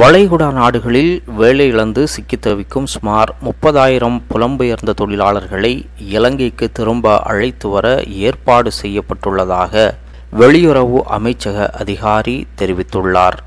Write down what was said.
வளைகுடா நாடுகளில் வேலை இழந்து சிக்கி தவிக்கும் சுமார் முப்பதாயிரம் புலம்பெயர்ந்த தொழிலாளர்களை இலங்கைக்கு திரும்ப அழைத்து வர ஏற்பாடு செய்யப்பட்டுள்ளதாக வெளியுறவு அமைச்சக அதிகாரி தெரிவித்துள்ளார்